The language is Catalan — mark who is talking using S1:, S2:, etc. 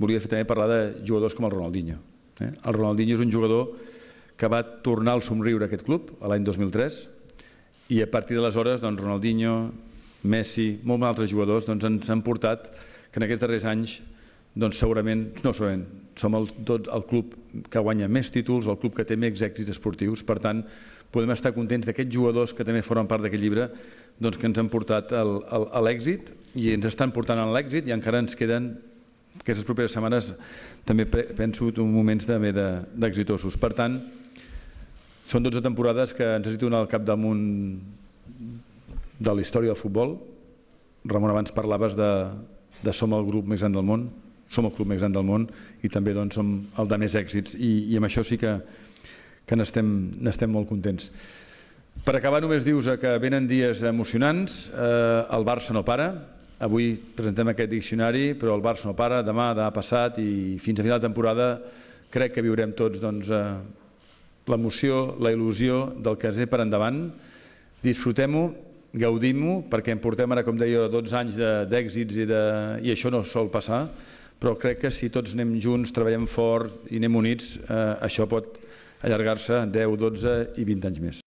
S1: volia fer també parlar de jugadors com el Ronaldinho. Eh? El Ronaldinho és un jugador que va tornar al somriure a aquest club l'any 2003 i a partir d'aleshores doncs, Ronaldinho, Messi, molts altres jugadors doncs, ens han portat que en aquests darrers anys doncs, segurament, no segurament, som el, tot el club que guanya més títols, el club que té més èxits esportius, per tant, podem estar contents d'aquests jugadors que també formen part d'aquest llibre doncs, que ens han portat a l'èxit i ens estan portant a l'èxit i encara ens queden aquestes properes setmanes també penso moments també d'exitosos. De, per tant, són 12 temporades que ens necessiten dit al capdamunt de la història del futbol. Ramon, abans parlaves de, de som el grup més gran del món, som el club més gran del món i també doncs, som el de més èxits i, i amb això sí que, que n'estem molt contents. Per acabar només dius que venen dies emocionants, eh, el Barça no para, Avui presentem aquest diccionari, però el Barça no para, demà, demà passat i fins a final de temporada crec que viurem tots doncs, eh, l'emoció, la il·lusió del que ens ve per endavant. Disfrutem-ho, gaudim-ho, perquè em portem ara, com deia, 12 anys d'èxits i, de, i això no sol passar, però crec que si tots anem junts, treballem fort i anem units, eh, això pot allargar-se 10, 12 i 20 anys més.